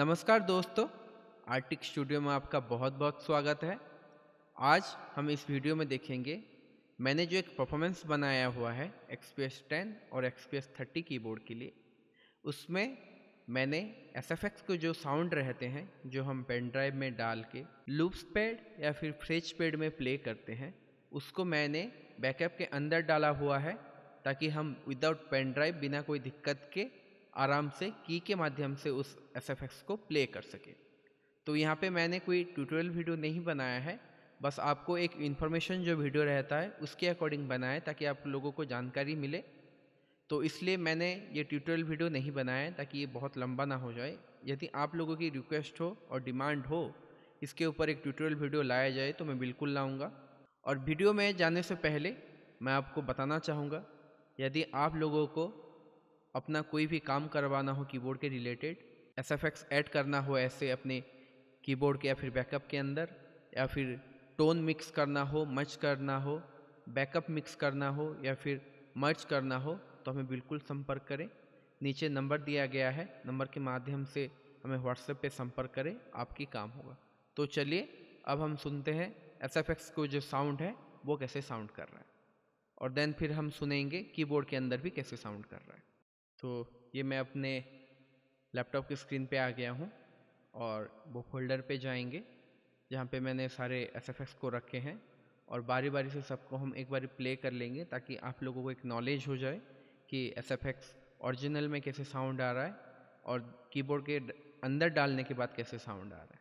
नमस्कार दोस्तों Arctic studio में आपका बहुत बहुत स्वागत है आज हम इस वीडियो में देखेंगे मैंने जो एक परफॉर्मेंस बनाया हुआ है एक्सपीएस टेन और एक्सपीएस थर्टी कीबोर्ड के लिए उसमें मैंने एस एफ एक्स के जो साउंड रहते हैं जो हम पेन ड्राइव में डाल के लूप्स पैड या फिर फ्रेज पैड में प्ले करते हैं उसको मैंने बैकअप के अंदर डाला हुआ है ताकि हम विदाउट पेन ड्राइव बिना कोई दिक्कत के आराम से की के माध्यम से उस एस को प्ले कर सके तो यहाँ पे मैंने कोई ट्यूटोरियल वीडियो नहीं बनाया है बस आपको एक इन्फॉर्मेशन जो वीडियो रहता है उसके अकॉर्डिंग बनाया ताकि आप लोगों को जानकारी मिले तो इसलिए मैंने ये ट्यूटोरियल वीडियो नहीं बनाया ताकि ये बहुत लंबा ना हो जाए यदि आप लोगों की रिक्वेस्ट हो और डिमांड हो इसके ऊपर एक ट्यूटोरियल वीडियो लाया जाए तो मैं बिल्कुल लाऊंगा और वीडियो में जाने से पहले मैं आपको बताना चाहूँगा यदि आप लोगों को अपना कोई भी काम करवाना हो कीबोर्ड के related S F X add करना हो ऐसे अपने कीबोर्ड के या फिर बैकअप के अंदर या फिर टोन मिक्स करना हो मच करना हो बैकअप मिक्स करना हो या फिर मर्च करना हो तो हमें बिल्कुल संपर्क करें नीचे नंबर दिया गया है नंबर के माध्यम से हमें व्हाट्सएप पे संपर्क करें आपकी काम होगा तो चलिए अब हम सुनते हैं एस एफ एक्स को जो साउंड है वो कैसे साउंड कर रहा है और देन फिर हम सुनेंगे कीबोर्ड के अंदर भी कैसे साउंड कर रहा है तो ये मैं अपने लैपटॉप की स्क्रीन पे आ गया हूँ और वो फोल्डर पे जाएंगे जहाँ पे मैंने सारे एस को रखे हैं और बारी बारी से सबको हम एक बार प्ले कर लेंगे ताकि आप लोगों को एक नॉलेज हो जाए कि एस एफ एक्स ओरिजिनल में कैसे साउंड आ रहा है और कीबोर्ड के अंदर डालने के बाद कैसे साउंड आ रहा है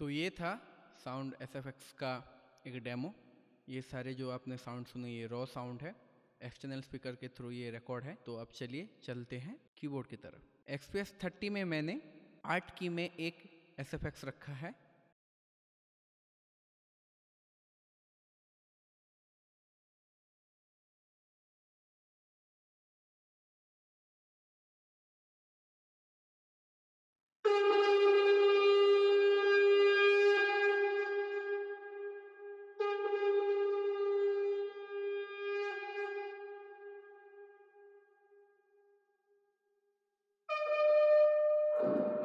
तो ये था साउंड एस का एक डेमो ये सारे जो आपने साउंड सुने ये रॉ साउंड है एक्सटर्नल स्पीकर के थ्रू ये रिकॉर्ड है तो अब चलिए चलते हैं कीबोर्ड की तरफ एक्सपीएस थर्टी में मैंने आठ की में एक एस रखा है Thank you.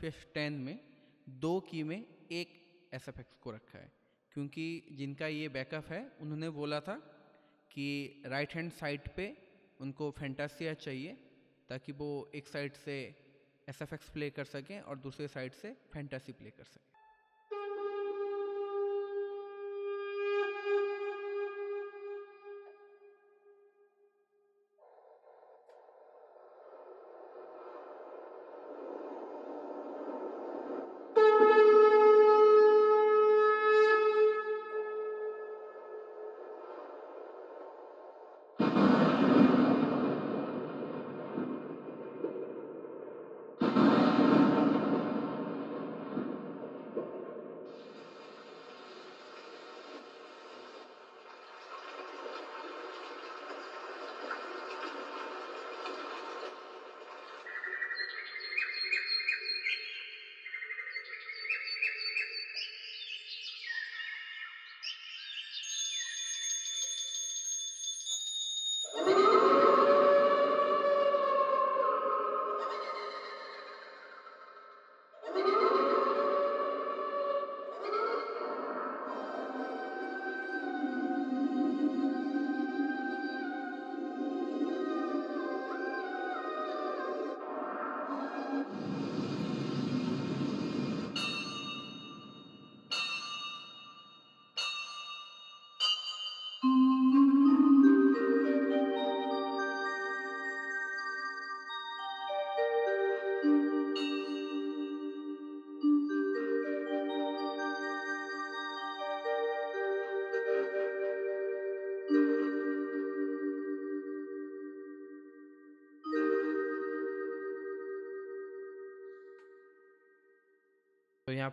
स्पेस टेन में दो की में एक एस एफ एक्स को रखा है क्योंकि जिनका ये बैकअप है उन्होंने बोला था कि राइट हैंड साइड पे उनको फैंटासिया चाहिए ताकि वो एक साइड से एस एफ एक्स प्ले कर सकें और दूसरे साइड से फैंटासी प्ले कर सकें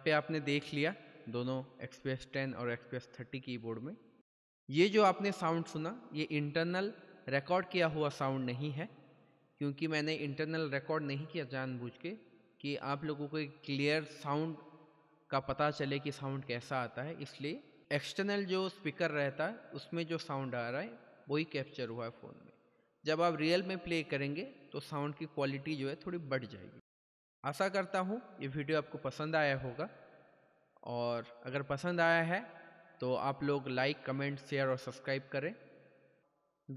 पे आपने देख लिया दोनों एक्सप्रेस टेन और एक्सप्रेस थर्टी कीबोर्ड में ये जो आपने साउंड सुना ये इंटरनल रिकॉर्ड किया हुआ साउंड नहीं है क्योंकि मैंने इंटरनल रिकॉर्ड नहीं किया जानबूझ के कि आप लोगों को एक क्लियर साउंड का पता चले कि साउंड कैसा आता है इसलिए एक्सटर्नल जो स्पीकर रहता है उसमें जो साउंड आ रहा है वही कैप्चर हुआ है फ़ोन में जब आप रियल में प्ले करेंगे तो साउंड की क्वालिटी जो है थोड़ी बढ़ जाएगी आशा करता हूँ ये वीडियो आपको पसंद आया होगा और अगर पसंद आया है तो आप लोग लाइक कमेंट शेयर और सब्सक्राइब करें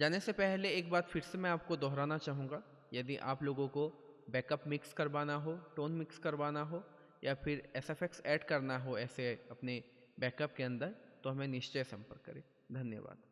जाने से पहले एक बात फिर से मैं आपको दोहराना चाहूँगा यदि आप लोगों को बैकअप मिक्स करवाना हो टोन मिक्स करवाना हो या फिर एस एफ एक्स ऐड करना हो ऐसे अपने बैकअप के अंदर तो हमें निश्चय संपर्क करें धन्यवाद